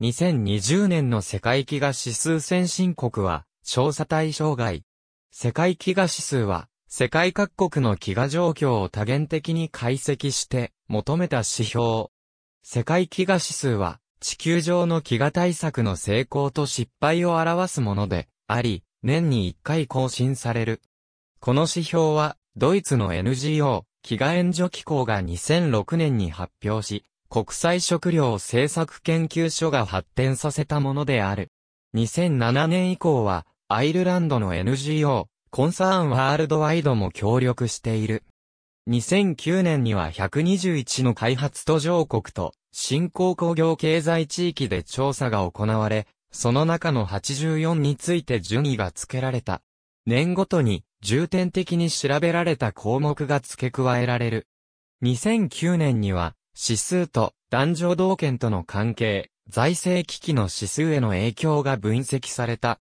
2020年の世界飢餓指数先進国は、調査対象外。世界飢餓指数は、世界各国の飢餓状況を多元的に解析して、求めた指標。世界飢餓指数は、地球上の飢餓対策の成功と失敗を表すもので、あり、年に1回更新される。この指標は、ドイツの NGO、飢餓援助機構が2006年に発表し、国際食料政策研究所が発展させたものである。2007年以降は、アイルランドの NGO、コンサーンワールドワイドも協力している。2009年には121の開発途上国と新興工業経済地域で調査が行われ、その中の84について順位が付けられた。年ごとに重点的に調べられた項目が付け加えられる。2009年には指数と男女同権との関係、財政危機の指数への影響が分析された。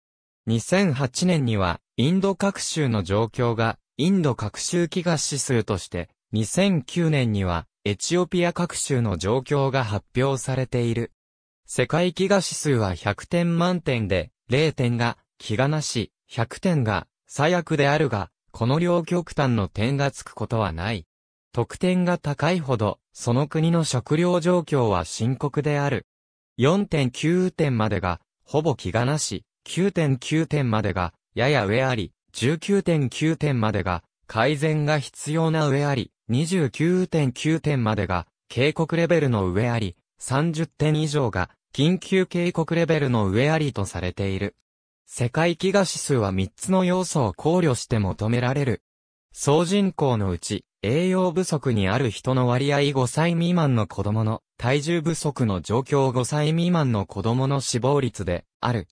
2008年には、インド各州の状況が、インド各州飢餓指数として、2009年には、エチオピア各州の状況が発表されている。世界飢餓指数は100点満点で、0点が、飢餓なし、100点が、最悪であるが、この両極端の点がつくことはない。得点が高いほど、その国の食料状況は深刻である。4.9点までが、ほぼ気がなし、9.9点までが、やや上あり、19.9点までが、改善が必要な上あり、29.9点までが、警告レベルの上あり、30点以上が、緊急警告レベルの上ありとされている。世界飢餓指数は3つの要素を考慮して求められる。総人口のうち、栄養不足にある人の割合5歳未満の子供の体重不足の状況5歳未満の子供の死亡率である。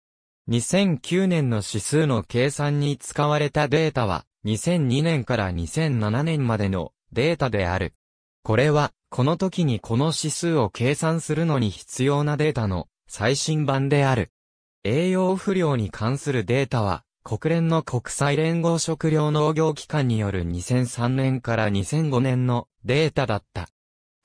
2009年の指数の計算に使われたデータは2002年から2007年までのデータである。これはこの時にこの指数を計算するのに必要なデータの最新版である。栄養不良に関するデータは国連の国際連合食糧農業機関による2003年から2005年のデータだった。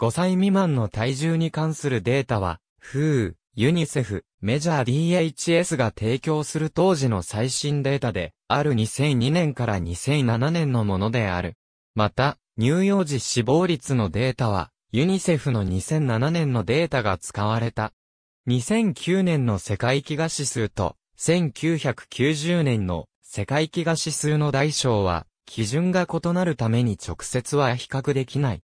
5歳未満の体重に関するデータは、フー、ユニセフ、メジャー DHS が提供する当時の最新データで、ある2002年から2007年のものである。また、乳幼児死亡率のデータは、ユニセフの2007年のデータが使われた。2009年の世界飢餓指数と1990年の世界飢餓指数の大小は、基準が異なるために直接は比較できない。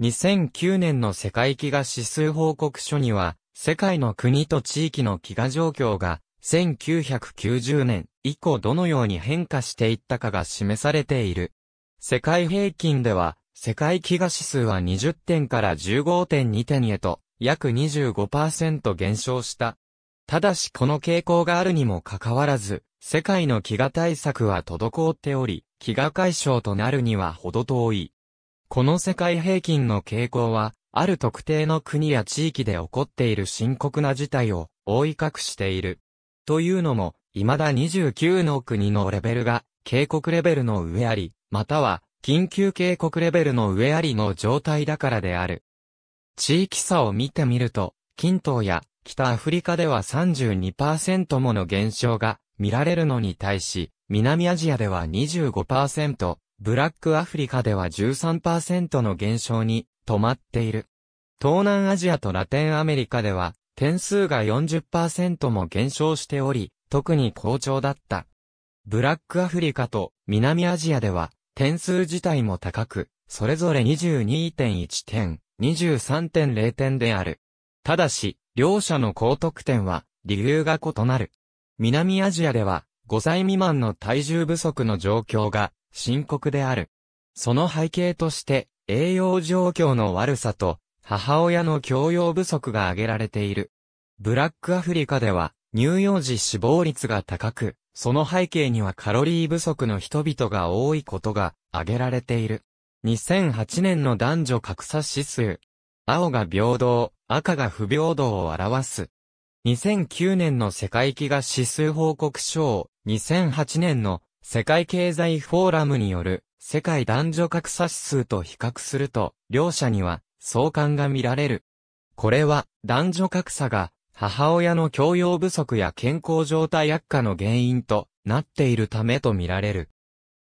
2009年の世界飢餓指数報告書には、世界の国と地域の飢餓状況が、1990年以降どのように変化していったかが示されている。世界平均では、世界飢餓指数は20点から15.2点へと、約25%減少した。ただしこの傾向があるにもかかわらず、世界の飢餓対策は滞っており、飢餓解消となるにはほど遠い。この世界平均の傾向は、ある特定の国や地域で起こっている深刻な事態を覆い隠している。というのも、未だ29の国のレベルが、警告レベルの上あり、または、緊急警告レベルの上ありの状態だからである。地域差を見てみると、近東や北アフリカでは32%もの減少が見られるのに対し、南アジアでは25%、ブラックアフリカでは13%の減少に止まっている。東南アジアとラテンアメリカでは、点数が40%も減少しており、特に好調だった。ブラックアフリカと南アジアでは、点数自体も高く、それぞれ22.1点、23.0点である。ただし、両者の高得点は、理由が異なる。南アジアでは、5歳未満の体重不足の状況が深刻である。その背景として、栄養状況の悪さと、母親の教養不足が挙げられている。ブラックアフリカでは、乳幼児死亡率が高く、その背景にはカロリー不足の人々が多いことが挙げられている。2008年の男女格差指数。青が平等、赤が不平等を表す。2009年の世界飢餓指数報告書を2008年の世界経済フォーラムによる世界男女格差指数と比較すると、両者には相関が見られる。これは男女格差が母親の教養不足や健康状態悪化の原因となっているためと見られる。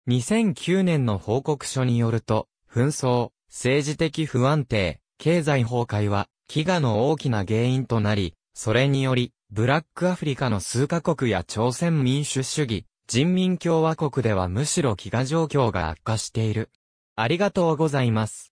2009年の報告書によると、紛争、政治的不安定、経済崩壊は飢餓の大きな原因となり、それにより、ブラックアフリカの数カ国や朝鮮民主主義、人民共和国ではむしろ飢餓状況が悪化している。ありがとうございます。